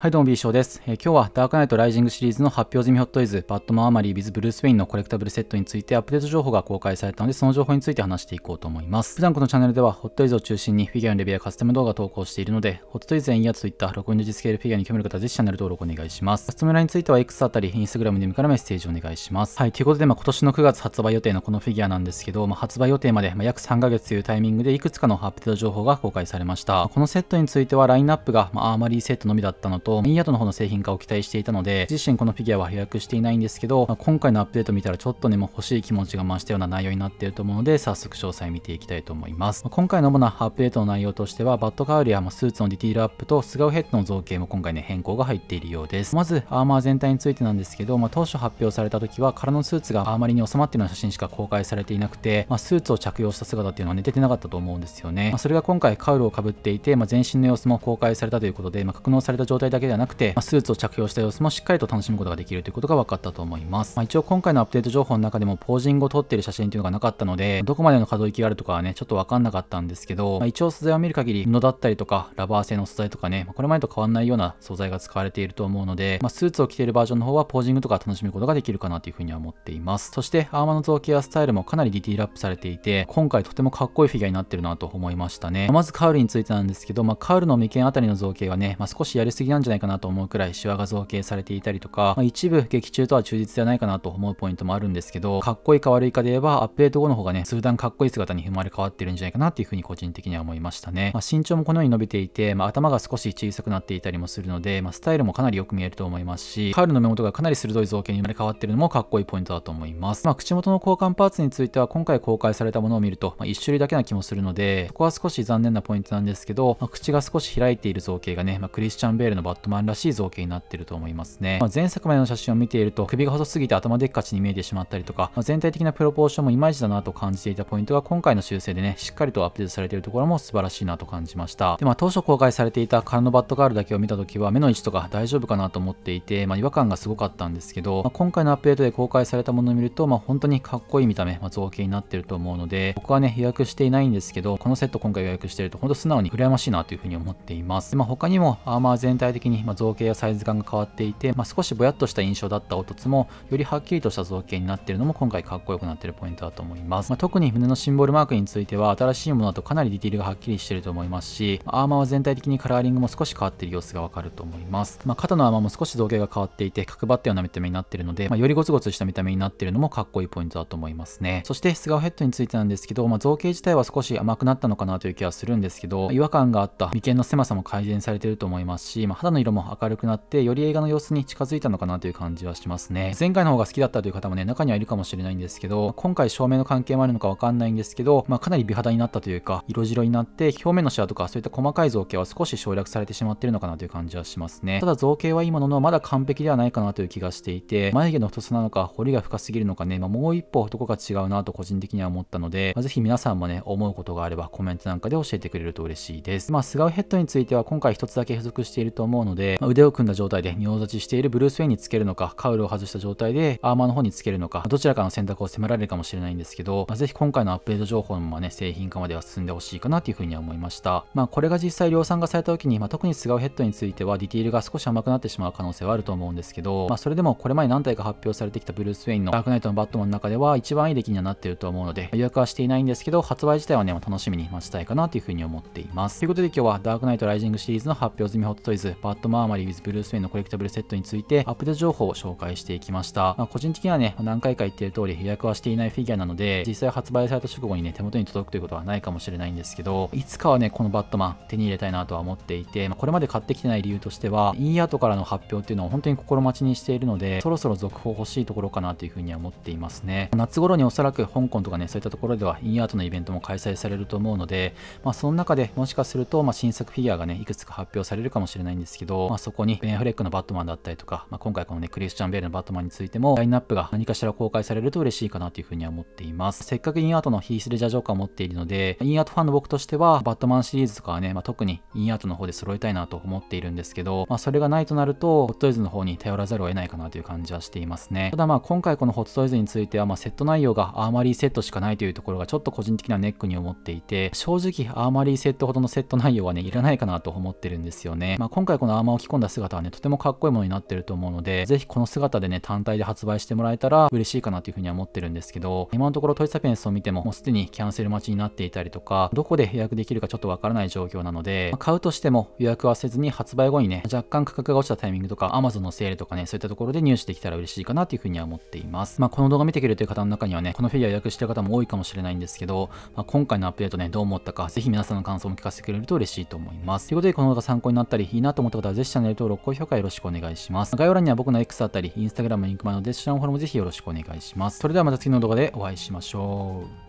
はいどうも B 賞です、えー、今日はダークナイトライジングシリーズの発表済みホットイズ、バットマンアマリー、ビズ・ブルース・ウェインのコレクタブルセットについてアップデート情報が公開されたので、その情報について話していこうと思います。普段このチャンネルではホットイズを中心にフィギュアのレビューやカスタム動画を投稿しているので、ホットイズやインヤツといった6分のスケールフィギュアに興味ある方はぜひチャンネル登録お願いします。カスタムラインについては X あたり、インスタグラムに見からメッセージをお願いします。はい、ということで、まあ、今年の9月発売予定のこのフィギュアなんですけど、まあ、発売予定まで、まあ、約3ヶ月というタイミングでいくつかのアップデート情報が公開されました。このセットについてはラインナップが、まあ、アーマリーセットのみだったのと、と、ミーアートの方の製品化を期待していたので、自身このフィギュアは予約していないんですけど、まあ、今回のアップデート見たらちょっとね、もう欲しい気持ちが増したような内容になっていると思うので、早速詳細見ていきたいと思います。まあ、今回の主なアップデートの内容としては、バットカウリルやスーツのディティールアップと、スガウヘッドの造形も今回ね、変更が入っているようです。まず、アーマー全体についてなんですけど、まあ、当初発表された時は、空のスーツがあまりに収まっているような写真しか公開されていなくて、まあ、スーツを着用した姿っていうのはね、出てなかったと思うんですよね。まあ、それが今回カウルをかぶっていて、まあ、全身の様子も公開されたということで、まあ、格納された状態だだけではなくて、まスーツを着用した様子もしっかりと楽しむことができるということが分かったと思います。まあ、一応今回のアップデート情報の中でもポージングを撮っている写真というのがなかったので、どこまでの可動域があるとかはね、ちょっと分かんなかったんですけど、まあ、一応素材を見る限り、布だったりとか、ラバー製の素材とかね、まあ、これまでと変わんないような素材が使われていると思うので、まスーツを着ているバージョンの方はポージングとか楽しむことができるかなというふうには思っています。そして、アーマーの造形やスタイルもかなりディティールアップされていて、今回とてもかっこいいフィギュアになってるなと思いましたね。まずカウルについてなんですけど、まあ、カウルの眉間あたりの造形はね、ま少しやりすぎなんじゃじゃないかなと思うくらいシワが造形されていたりとか、まあ、一部劇中とは忠実ではないかなと思うポイントもあるんですけど、かっこいいか悪いかで言えば、アップデート後の方がね、数段かっこいい姿に生まれ変わってるんじゃないかなっていうふうに個人的には思いましたね。まあ、身長もこのように伸びていて、まあ、頭が少し小さくなっていたりもするので、まあ、スタイルもかなりよく見えると思いますし、カールの目元がかなり鋭い造形に生まれ変わってるのもかっこいいポイントだと思います。まあ、口元の交換パーツについては、今回公開されたものを見ると、まあ、1種類だけな気もするので、ここは少し残念なポイントなんですけど、まあ、口が少し開いている造形がね、まあ、クリスチャン・ベールのバトマンらしい造形になってると思いますね。まあ、前作までの写真を見ていると首が細すぎて頭でっかちに見えてしまったりとか、まあ、全体的なプロポーションもいまいちだなと感じていたポイントが今回の修正でね、しっかりとアップデートされているところも素晴らしいなと感じました。で、まあ、当初公開されていたカラノバットガールだけを見た時は目の位置とか大丈夫かなと思っていて、まあ、違和感がすごかったんですけど、まあ、今回のアップデートで公開されたものを見ると、まあ、本当にかっこいい見た目、まあ、造形になってると思うので、僕はね、予約していないんですけど、このセット今回予約してると本当素直に羨ましいなというふうに思っています。でまあ、他にもアーマー全体的にに、ま造形やサイズ感が変わっていて、まあ、少しぼやっとした印象だった凹凸もよりはっきりとした造形になっているのも今回かっこよくなっているポイントだと思います、まあ、特に胸のシンボルマークについては新しいものだとかなりディティールがはっきりしていると思いますしアーマーは全体的にカラーリングも少し変わっている様子がわかると思います、まあ、肩のアーマーも少し造形が変わっていて角張ったような見た目になっているので、まよりゴツゴツした見た目になっているのもかっこいいポイントだと思いますねそして素顔ヘッドについてなんですけど、ま造形自体は少し甘くなったのかなという気はするんですけど違和感があった眉間の狭さも改善されていると思いますし、ま肌のの色も明るくなって、より映画の様子に近づいたのかなという感じはしますね。前回の方が好きだったという方もね、中にはいるかもしれないんですけど、今回照明の関係もあるのかわかんないんですけど、まあ、かなり美肌になったというか、色白になって、表面のシワとかそういった細かい造形は少し省略されてしまってるのかなという感じはしますね。ただ造形はいいものの、まだ完璧ではないかなという気がしていて、眉毛の太さなのか、彫りが深すぎるのかね、まあ、もう一歩どこか違うなと個人的には思ったので、まあ、ぜひ皆さんもね、思うことがあればコメントなんかで教えてくれると嬉しいです。まあ、スガウヘッドについては今回一つだけ付属していると思う思うので、まあ、腕を組んだ状態で仁王立ちしているブルース・ウェインにつけるのか、カウルを外した状態でアーマーの方につけるのか、どちらかの選択を迫られるかもしれないんですけど、まあ、ぜひ今回のアップデート情報もね、製品化までは進んでほしいかなというふうには思いました。まあ、これが実際量産化された時に、まあ、特にスガヘッドについてはディティールが少し甘くなってしまう可能性はあると思うんですけど、まあ、それでもこれまで何体か発表されてきたブルース・ウェインのダークナイトのバットマンの中では一番いい出来にはなっていると思うので、予約はしていないんですけど、発売自体はね、まあ、楽しみに待ちたいかなというふうに思っています。ということで今日はダークナイトライジングシリーズの発表済みホットトイズ、バットマーマリー with ブルース・ウェイのコレクタブルセットについてアップデート情報を紹介していきました。まあ、個人的にはね、何回か言ってる通り予約はしていないフィギュアなので、実際発売された直後にね、手元に届くということはないかもしれないんですけど、いつかはね、このバットマン手に入れたいなとは思っていて、まあ、これまで買ってきてない理由としては、インアートからの発表っていうのを本当に心待ちにしているので、そろそろ続報欲しいところかなというふうには思っていますね。夏頃におそらく香港とかね、そういったところではインアートのイベントも開催されると思うので、まあ、その中でもしかすると、まあ、新作フィギュアがね、いくつか発表されるかもしれないんですですけど、まあ、そこにベン・フレックのバットマンだったりとか、まあ、今回このね、クリスチャン・ベールのバットマンについても、ラインナップが何かしら公開されると嬉しいかなというふうには思っています。せっかくインアートのヒース・レジャー・ジョーカーを持っているので、インアートファンの僕としては、バットマンシリーズとかはね、まあ、特にインアートの方で揃えたいなと思っているんですけど、まあ、それがないとなると、ホットイズの方に頼らざるを得ないかなという感じはしていますね。ただまあ、今回このホットトイズについては、まあ、セット内容がアーマリーセットしかないというところがちょっと個人的なネックに思っていて、正直アーマリーセットほどのセット内容はね、いらないかなと思ってるんですよね。まあ、今回こののアーマーを着込んだ姿はね、とてもかっこいいものになってると思うので、ぜひこの姿でね、単体で発売してもらえたら嬉しいかなというふうには思ってるんですけど、今のところトイサピエンスを見ても、もうすでにキャンセル待ちになっていたりとか、どこで予約できるかちょっとわからない状況なので、買うとしても予約はせずに発売後にね、若干価格が落ちたタイミングとか、Amazon のセールとかね、そういったところで入手できたら嬉しいかなというふうには思っています。まあ、この動画見てくれてる方の中にはね、このフィギュア予約してる方も多いかもしれないんですけど、まあ、今回のアップデートね、どう思ったか、ぜひ皆さんの感想も聞かせてくれると嬉しいと思います。ということで、この動画参考になったり、いいなと思ったことではぜひチャンネル登録、高評価よろしくお願いします。概要欄には僕の X あたり、Instagram、インクマのデジタンフォローもぜひよろしくお願いします。それではまた次の動画でお会いしましょう。